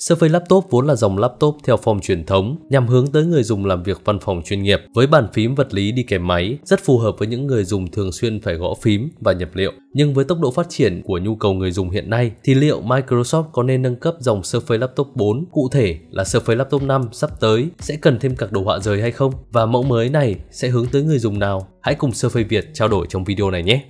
Surface Laptop vốn là dòng laptop theo form truyền thống nhằm hướng tới người dùng làm việc văn phòng chuyên nghiệp với bàn phím vật lý đi kèm máy, rất phù hợp với những người dùng thường xuyên phải gõ phím và nhập liệu. Nhưng với tốc độ phát triển của nhu cầu người dùng hiện nay thì liệu Microsoft có nên nâng cấp dòng Surface Laptop 4, cụ thể là Surface Laptop 5 sắp tới sẽ cần thêm các đồ họa rời hay không? Và mẫu mới này sẽ hướng tới người dùng nào? Hãy cùng Surface Việt trao đổi trong video này nhé!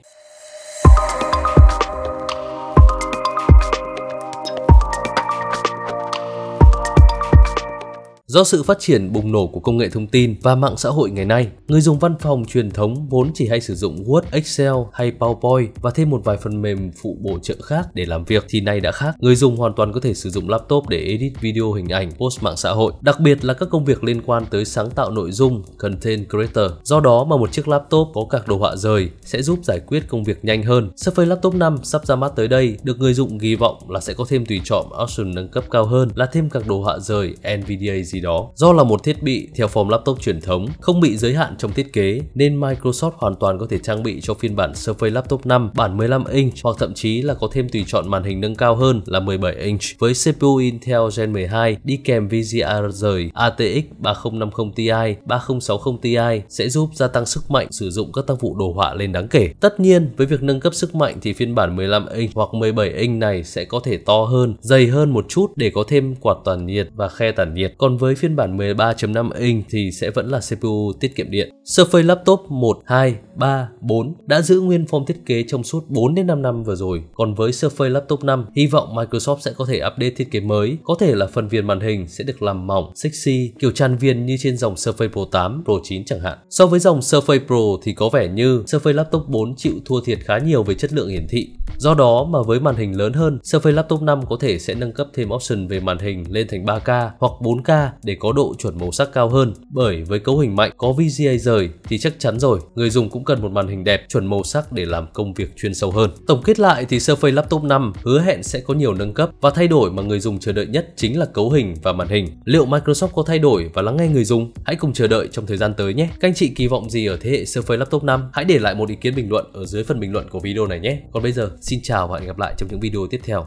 Do sự phát triển bùng nổ của công nghệ thông tin và mạng xã hội ngày nay, người dùng văn phòng truyền thống vốn chỉ hay sử dụng Word, Excel hay PowerPoint và thêm một vài phần mềm phụ bổ trợ khác để làm việc thì nay đã khác. Người dùng hoàn toàn có thể sử dụng laptop để edit video hình ảnh, post mạng xã hội, đặc biệt là các công việc liên quan tới sáng tạo nội dung, content creator. Do đó mà một chiếc laptop có các đồ họa rời sẽ giúp giải quyết công việc nhanh hơn. Surface Laptop 5 sắp ra mắt tới đây được người dùng kỳ vọng là sẽ có thêm tùy chọn option nâng cấp cao hơn là thêm các đồ họa rời NVDA gì đó đó. Do là một thiết bị theo form laptop truyền thống, không bị giới hạn trong thiết kế nên Microsoft hoàn toàn có thể trang bị cho phiên bản Surface Laptop 5 bản 15 inch hoặc thậm chí là có thêm tùy chọn màn hình nâng cao hơn là 17 inch với CPU Intel Gen 12 đi kèm VGA rời ATX 3050 Ti, 3060 Ti sẽ giúp gia tăng sức mạnh sử dụng các tác vụ đồ họa lên đáng kể. Tất nhiên, với việc nâng cấp sức mạnh thì phiên bản 15 inch hoặc 17 inch này sẽ có thể to hơn, dày hơn một chút để có thêm quạt tản nhiệt và khe tản nhiệt. Còn với với phiên bản 13.5 inch thì sẽ vẫn là CPU tiết kiệm điện. Surface Laptop 1, 2, 3, 4 đã giữ nguyên form thiết kế trong suốt 4 đến 5 năm vừa rồi. Còn với Surface Laptop 5, hy vọng Microsoft sẽ có thể update thiết kế mới, có thể là phần viền màn hình sẽ được làm mỏng, sexy, kiểu tràn viền như trên dòng Surface Pro 8, Pro 9 chẳng hạn. So với dòng Surface Pro thì có vẻ như Surface Laptop 4 chịu thua thiệt khá nhiều về chất lượng hiển thị. Do đó mà với màn hình lớn hơn, Surface Laptop 5 có thể sẽ nâng cấp thêm option về màn hình lên thành 3K hoặc 4K để có độ chuẩn màu sắc cao hơn. Bởi với cấu hình mạnh có VGA rời thì chắc chắn rồi, người dùng cũng cần một màn hình đẹp chuẩn màu sắc để làm công việc chuyên sâu hơn. Tổng kết lại thì Surface Laptop 5 hứa hẹn sẽ có nhiều nâng cấp và thay đổi mà người dùng chờ đợi nhất chính là cấu hình và màn hình. Liệu Microsoft có thay đổi và lắng nghe người dùng? Hãy cùng chờ đợi trong thời gian tới nhé. Các anh chị kỳ vọng gì ở thế hệ Surface Laptop 5? Hãy để lại một ý kiến bình luận ở dưới phần bình luận của video này nhé. Còn bây giờ, xin chào và hẹn gặp lại trong những video tiếp theo.